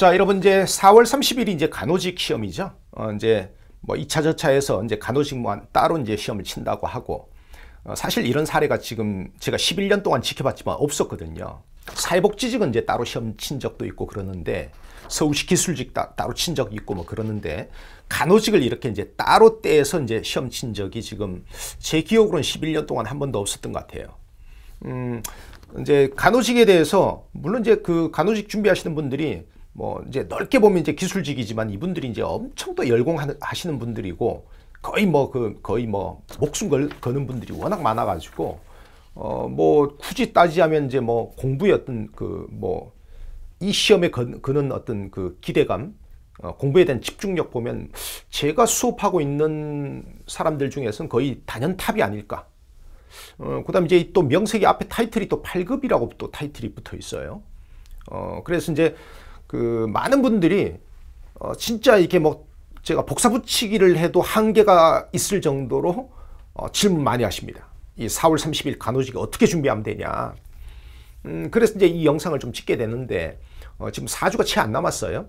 자, 여러분 이제 4월 30일이 이제 간호직 시험이죠. 어, 이제 뭐 2차 저차에서 이제 간호직 만 뭐 따로 이제 시험을 친다고 하고 어, 사실 이런 사례가 지금 제가 11년 동안 지켜봤지만 없었거든요. 사회복지직은 이제 따로 시험 친 적도 있고 그러는데 서울시 기술직 따, 따로 친 적이 있고 뭐 그러는데 간호직을 이렇게 이제 따로 떼서 이제 시험 친 적이 지금 제 기억으로는 11년 동안 한 번도 없었던 것 같아요. 음, 이제 간호직에 대해서 물론 이제 그 간호직 준비하시는 분들이 뭐 이제 넓게 보면 이제 기술직이지만 이분들이 이제 엄청 또 열공하시는 분들이고 거의 뭐 그 거의 뭐 목숨 걸, 거는 분들이 워낙 많아가지고 어 뭐 굳이 따지자면 이제 뭐 공부의 어떤 그 뭐 이 시험에 건, 거는 어떤 그 기대감 어, 공부에 대한 집중력 보면 제가 수업하고 있는 사람들 중에서는 거의 단연탑이 아닐까 어, 그 다음 에 이제 또 명색이 앞에 타이틀이 또 8급이라고 또 타이틀이 붙어 있어요 어 그래서 이제 그 많은 분들이 어 진짜 이게뭐 제가 복사 붙이기를 해도 한계가 있을 정도로 어 질문 많이 하십니다. 이 4월 30일 간호직 어떻게 준비하면 되냐. 음 그래서 이제 이 영상을 좀 찍게 되는데 어 지금 4주가 채 안 남았어요.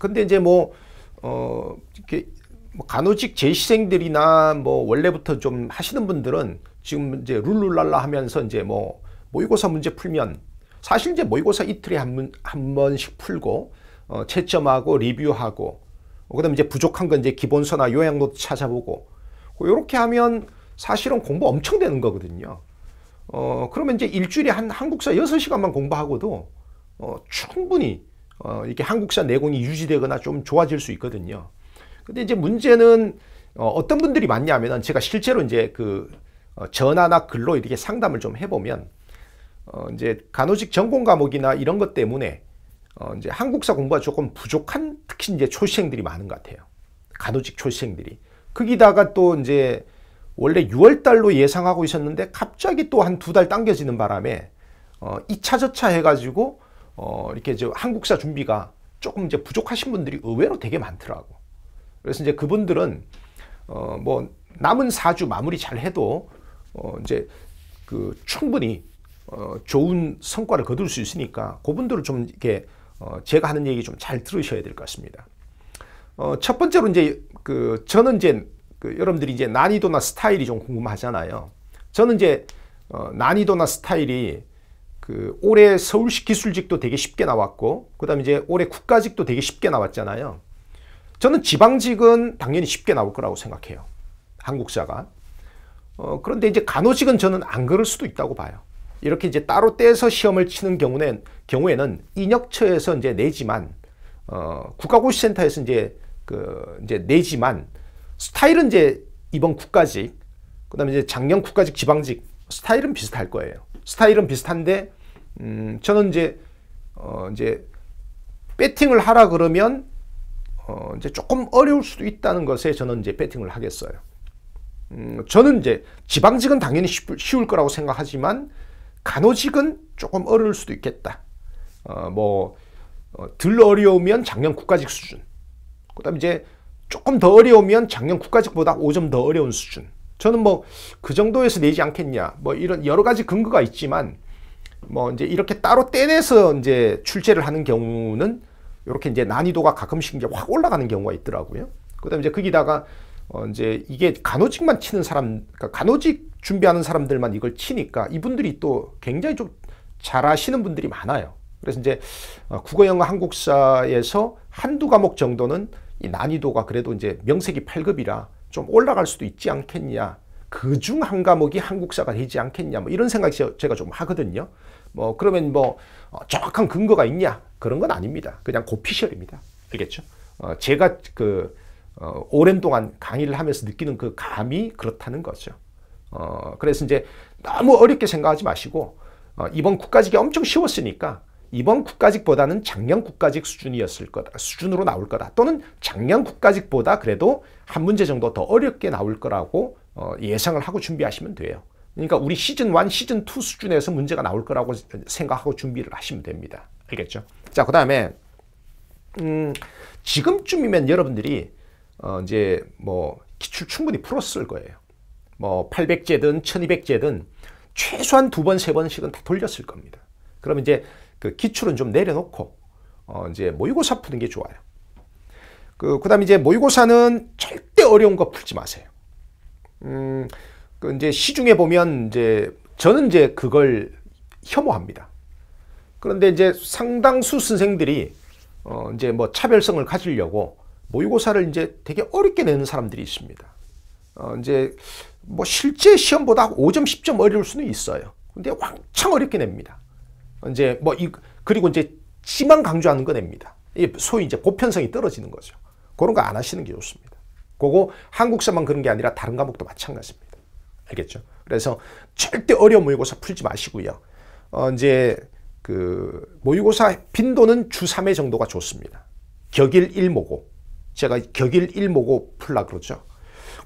근데 이제 뭐어 이렇게 뭐 간호직 재시생들이나 뭐 원래부터 좀 하시는 분들은 지금 이제 룰루랄라 하면서 이제 뭐 모의고사 문제 풀면 사실 이제 모의고사 이틀에 한, 번, 한 번씩 풀고 어, 채점하고 리뷰하고 어, 그다음에 이제 부족한 건 이제 기본서나 요양도 찾아보고 이렇게 뭐 하면 사실은 공부 엄청 되는 거거든요. 어, 그러면 이제 일주일에 한 한국사 여 시간만 공부하고도 어, 충분히 어, 이렇게 한국사 내공이 유지되거나 좀 좋아질 수 있거든요. 근데 이제 문제는 어, 어떤 분들이 많냐면은 제가 실제로 이제 그 어, 전화나 글로 이렇게 상담을 좀 해보면 어, 이제 간호직 전공 과목이나 이런 것 때문에 어, 이제 한국사 공부가 조금 부족한 특히 이제 초시생들이 많은 것 같아요. 간호직 초시생들이. 거기다가 또 이제 원래 6월 달로 예상하고 있었는데 갑자기 또 한 두 달 당겨지는 바람에 어, 2차 저차 해가지고 어, 이렇게 이제 한국사 준비가 조금 이제 부족하신 분들이 의외로 되게 많더라고. 그래서 이제 그분들은 어, 뭐 남은 4주 마무리 잘 해도 어, 이제 그 충분히 어, 좋은 성과를 거둘 수 있으니까 그분들을 좀 이렇게 어, 제가 하는 얘기 좀 잘 들으셔야 될 것 같습니다. 어, 첫 번째로 이제 그 저는 이제 그 여러분들이 이제 난이도나 스타일이 좀 궁금하잖아요. 저는 이제 어, 난이도나 스타일이 그 올해 서울시 기술직도 되게 쉽게 나왔고 그다음에 이제 올해 국가직도 되게 쉽게 나왔잖아요. 저는 지방직은 당연히 쉽게 나올 거라고 생각해요. 한국사가. 어, 그런데 이제 간호직은 저는 안 그럴 수도 있다고 봐요. 이렇게 이제 따로 떼서 시험을 치는 경우는 경우에는 인역처에서 이제 내지만 어, 국가고시센터에서 이제 그 이제 내지만 스타일은 이제 이번 국가직 그다음에 이제 작년 국가직 지방직 스타일은 비슷할 거예요. 스타일은 비슷한데 음, 저는 이제 어, 이제 배팅을 하라 그러면 어, 이제 조금 어려울 수도 있다는 것에 저는 이제 배팅을 하겠어요. 음, 저는 이제 지방직은 당연히 쉬울 거라고 생각하지만 간호직은 조금 어려울 수도 있겠다. 어, 뭐, 어, 덜 어려우면 작년 국가직 수준. 그 다음 이제 조금 더 어려우면 작년 국가직보다 5점 더 어려운 수준. 저는 뭐 그 정도에서 내지 않겠냐. 뭐 이런 여러 가지 근거가 있지만 뭐 이제 이렇게 따로 떼내서 이제 출제를 하는 경우는 이렇게 이제 난이도가 가끔씩 이제 확 올라가는 경우가 있더라고요. 그다음 이제 거기다가 어 이제 이게 간호직만 치는 사람, 그러니까 간호직 준비하는 사람들만 이걸 치니까 이분들이 또 굉장히 좀 잘하시는 분들이 많아요. 그래서 이제 어, 국어, 영어, 한국사에서 한두 과목 정도는 이 난이도가 그래도 이제 명색이 8급이라 좀 올라갈 수도 있지 않겠냐. 그 중 한 과목이 한국사가 되지 않겠냐. 뭐 이런 생각 제가 좀 하거든요. 뭐 그러면 뭐 어, 정확한 근거가 있냐. 그런 건 아닙니다. 그냥 고피셜입니다. 알겠죠? 어 제가 그어 오랜 동안 강의를 하면서 느끼는 그 감이 그렇다는 거죠. 어, 그래서 이제 너무 어렵게 생각하지 마시고 어, 이번 국가직이 엄청 쉬웠으니까 이번 국가직보다는 작년 국가직 수준이었을 거다. 수준으로 나올 거다. 또는 작년 국가직보다 그래도 한 문제 정도 더 어렵게 나올 거라고 어, 예상을 하고 준비하시면 돼요. 그러니까 우리 시즌 1, 시즌 2 수준에서 문제가 나올 거라고 생각하고 준비를 하시면 됩니다. 알겠죠? 자, 그 다음에 음, 지금쯤이면 여러분들이 어, 이제 뭐 기출 충분히 풀었을 거예요. 뭐 800제든 1200제든 최소한 두 번, 세 번씩은 다 돌렸을 겁니다. 그럼 이제 그 기출은 좀 내려놓고 어 이제 모의고사 푸는 게 좋아요. 그, 그다음 이제 모의고사는 절대 어려운 거 풀지 마세요. 음, 그 이제 시중에 보면 이제 저는 이제 그걸 혐오합니다. 그런데 이제 상당수 선생들이 어 이제 뭐 차별성을 가지려고 모의고사를 이제 되게 어렵게 내는 사람들이 있습니다. 어 이제 뭐 실제 시험보다 5점, 10점 어려울 수는 있어요. 근데 왕창 어렵게 냅니다. 이제 뭐 이, 그리고 이제 심한 강조하는 거 냅니다. 소위 이제 보편성이 떨어지는 거죠. 그런 거 안 하시는 게 좋습니다. 그거 한국사만 그런 게 아니라 다른 과목도 마찬가지입니다. 알겠죠? 그래서 절대 어려운 모의고사 풀지 마시고요. 어, 이제 그 모의고사 빈도는 주 3회 정도가 좋습니다. 격일 1모고 제가 격일 1모고 풀라 그러죠.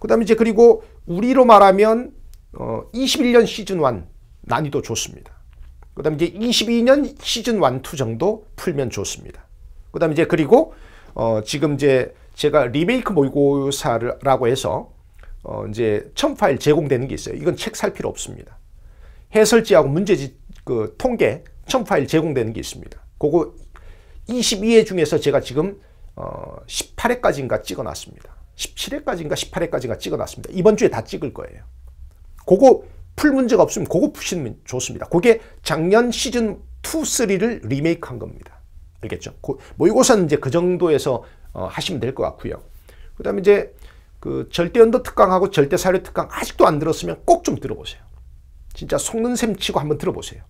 그다음에 이제 그리고 우리로 말하면 어 21년 시즌 1 난이도 좋습니다. 그다음에 이제 22년 시즌 1, 2 정도 풀면 좋습니다. 그다음에 이제 그리고 어 지금 이제 제가 리메이크 모의고사라고 해서 어 이제 첨 파일 제공되는 게 있어요. 이건 책 살 필요 없습니다. 해설지하고 문제지 그 통계 첨 파일 제공되는 게 있습니다. 그거 22회 중에서 제가 지금 어 18회까지인가 찍어놨습니다. 17회까지인가 18회까지가 찍어놨습니다. 이번 주에 다 찍을 거예요. 그거 풀 문제가 없으면 그거 푸시면 좋습니다. 그게 작년 시즌 2, 3를 리메이크한 겁니다. 알겠죠? 그모의고사 뭐 이제 그 정도에서 어, 하시면 될 것 같고요. 그 다음에 이제 그 절대 연도 특강하고 절대 사료 특강 아직도 안 들었으면 꼭 좀 들어보세요. 진짜 속는 셈 치고 한번 들어보세요.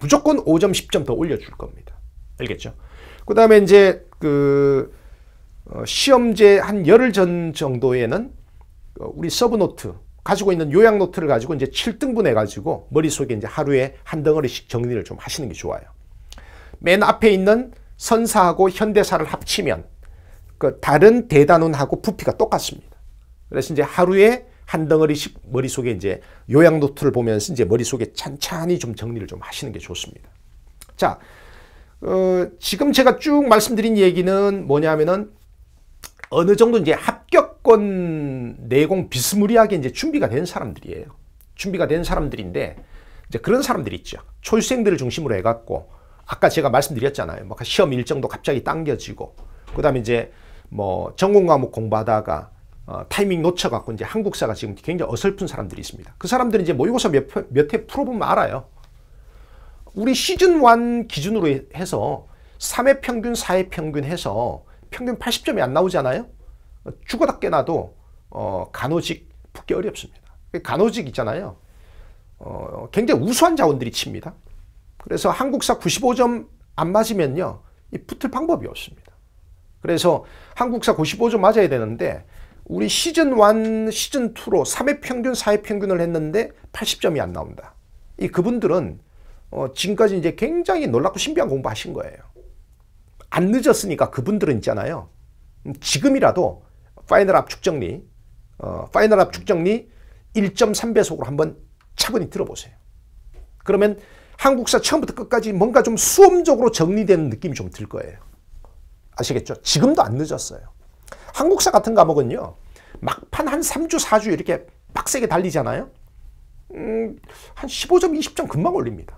무조건 5점, 10점 더 올려줄 겁니다. 알겠죠? 그 다음에 이제 그 어, 시험제 한 열흘 전 정도에는 어, 우리 서브노트 가지고 있는 요약 노트를 가지고 이제 7등분 해가지고 머릿속에 이제 하루에 한 덩어리씩 정리를 좀 하시는 게 좋아요. 맨 앞에 있는 선사하고 현대사를 합치면 그 다른 대단원하고 부피가 똑같습니다. 그래서 이제 하루에 한 덩어리씩 머릿속에 이제 요약 노트를 보면서 이제 머릿속에 찬찬히 좀 정리를 좀 하시는 게 좋습니다. 자, 어, 지금 제가 쭉 말씀드린 얘기는 뭐냐면은 어느 정도 이제 합격권 내공 비스무리하게 이제 준비가 된 사람들이에요. 준비가 된 사람들인데 이제 그런 사람들이 있죠. 초생들을 중심으로 해갖고 아까 제가 말씀드렸잖아요. 막 뭐 시험 일정도 갑자기 당겨지고 그다음에 이제 뭐 전공 과목 공부하다가 어, 타이밍 놓쳐갖고 이제 한국사가 지금 굉장히 어설픈 사람들이 있습니다. 그 사람들은 이제 모의고사 몇몇 풀어보면 알아요. 우리 시즌 1 기준으로 해서 3회 평균, 4회 평균 해서 평균 80점이 안 나오잖아요. 죽어다 깨나도 어, 간호직 붙기 어렵습니다. 간호직 있잖아요. 어, 굉장히 우수한 자원들이 칩니다. 그래서 한국사 95점 안 맞으면요. 붙을 방법이 없습니다. 그래서 한국사 95점 맞아야 되는데 우리 시즌 1, 시즌 2로 3회 평균, 4회 평균을 했는데 80점이 안 나온다. 이 그분들은 어, 지금까지 이제 굉장히 놀랍고 신비한 공부하신 거예요. 안 늦었으니까 그분들은 있잖아요. 음, 지금이라도 파이널 압축 정리, 어, 파이널 압축 정리 1.3배속으로 한번 차분히 들어보세요. 그러면 한국사 처음부터 끝까지 뭔가 좀 수험적으로 정리되는 느낌이 좀 들 거예요. 아시겠죠? 지금도 안 늦었어요. 한국사 같은 과목은요. 막판 한 3주, 4주 이렇게 빡세게 달리잖아요. 음, 한 15점, 20점 금방 올립니다.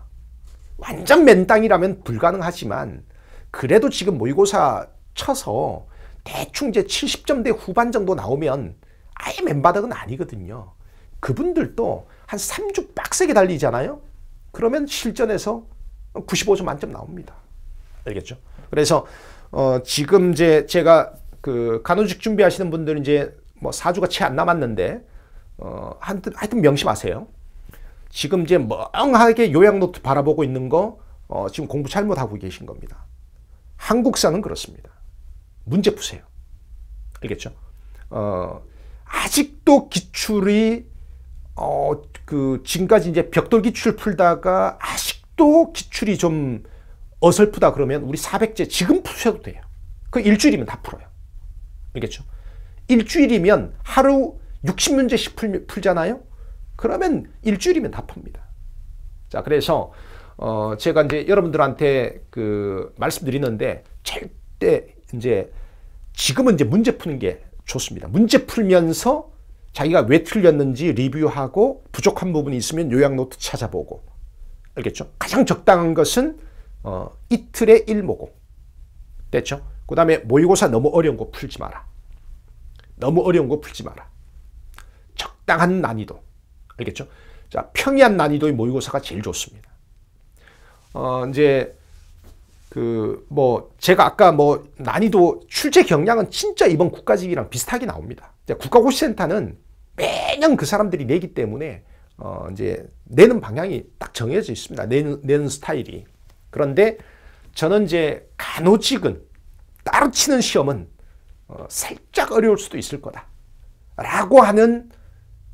완전 맨땅이라면 불가능하지만 그래도 지금 모의고사 쳐서 대충 이제 70점대 후반 정도 나오면 아예 맨바닥은 아니거든요. 그분들도 한 3주 빡세게 달리잖아요. 그러면 실전에서 95점 만점 나옵니다. 알겠죠? 그래서 어 지금 이제 제가 그 간호직 준비하시는 분들은 이제 뭐 4주가 채 안 남았는데 어 하여튼, 하여튼 명심하세요. 지금 이제 멍하게 요양노트 바라보고 있는 거어 지금 공부 잘못하고 계신 겁니다. 한국사는 그렇습니다. 문제 푸세요. 알겠죠? 어, 아직도 기출이 어, 그 지금까지 이제 벽돌 기출 풀다가 아직도 기출이 좀 어설프다 그러면 우리 400제 지금 푸셔도 돼요. 그 일주일이면 다 풀어요. 알겠죠? 일주일이면 하루 60문제씩 풀, 풀잖아요? 그러면 일주일이면 다 풉니다. 자, 그래서 어, 제가 이제 여러분들한테 그 말씀드리는데 절대 이제 지금은 이제 문제 푸는 게 좋습니다. 문제 풀면서 자기가 왜 틀렸는지 리뷰하고 부족한 부분이 있으면 요약노트 찾아보고 알겠죠? 가장 적당한 것은 어, 이틀에 일모고 됐죠? 그 다음에 모의고사 너무 어려운 거 풀지 마라. 너무 어려운 거 풀지 마라. 적당한 난이도 알겠죠? 자 평이한 난이도의 모의고사가 제일 좋습니다. 어 이제 그 뭐 제가 아까 뭐 난이도 출제 경량은 진짜 이번 국가직이랑 비슷하게 나옵니다. 국가고시센터는 매년 그 사람들이 내기 때문에 어 이제 내는 방향이 딱 정해져 있습니다. 내는, 내는 스타일이. 그런데 저는 이제 간호직은 따로 치는 시험은 어 살짝 어려울 수도 있을 거다. 라고 하는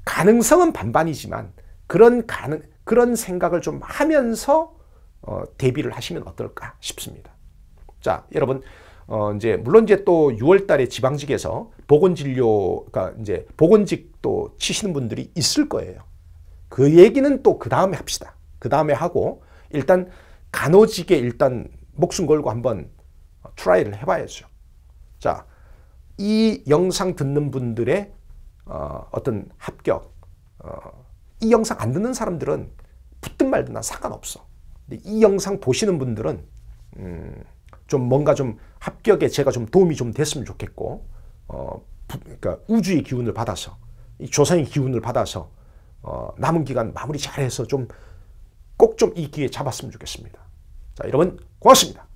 가능성은 반반이지만 그런 가능 그런 생각을 좀 하면서 어, 대비를 하시면 어떨까 싶습니다. 자, 여러분 어, 이제 물론 이제 또 6월달에 지방직에서 보건진료가 이제 보건직 또 치시는 분들이 있을 거예요. 그 얘기는 또 그 다음에 합시다. 그 다음에 하고 일단 간호직에 일단 목숨 걸고 한번 트라이를 해봐야죠. 자, 이 영상 듣는 분들의 어, 어떤 합격, 어, 이 영상 안 듣는 사람들은 붙든 말든 난 상관없어. 이 영상 보시는 분들은 음, 좀 뭔가 좀 합격에 제가 좀 도움이 좀 됐으면 좋겠고 어, 부, 그러니까 우주의 기운을 받아서 이 조선의 기운을 받아서 어, 남은 기간 마무리 잘해서 좀 꼭 좀 이 기회 잡았으면 좋겠습니다. 자 여러분 고맙습니다.